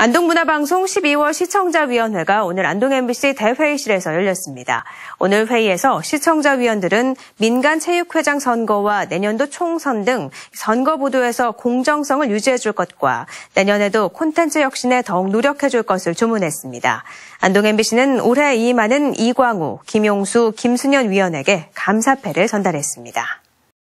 안동문화방송 12월 시청자위원회가 오늘 안동 MBC 대회의실에서 열렸습니다. 오늘 회의에서 시청자위원들은 민간체육회장 선거와 내년도 총선 등 선거 보도에서 공정성을 유지해 줄 것과 내년에도 콘텐츠 혁신에 더욱 노력해 줄 것을 주문했습니다 안동 MBC는 올해 이임하는 이광우, 김용수, 김순현 위원에게 감사패를 전달했습니다.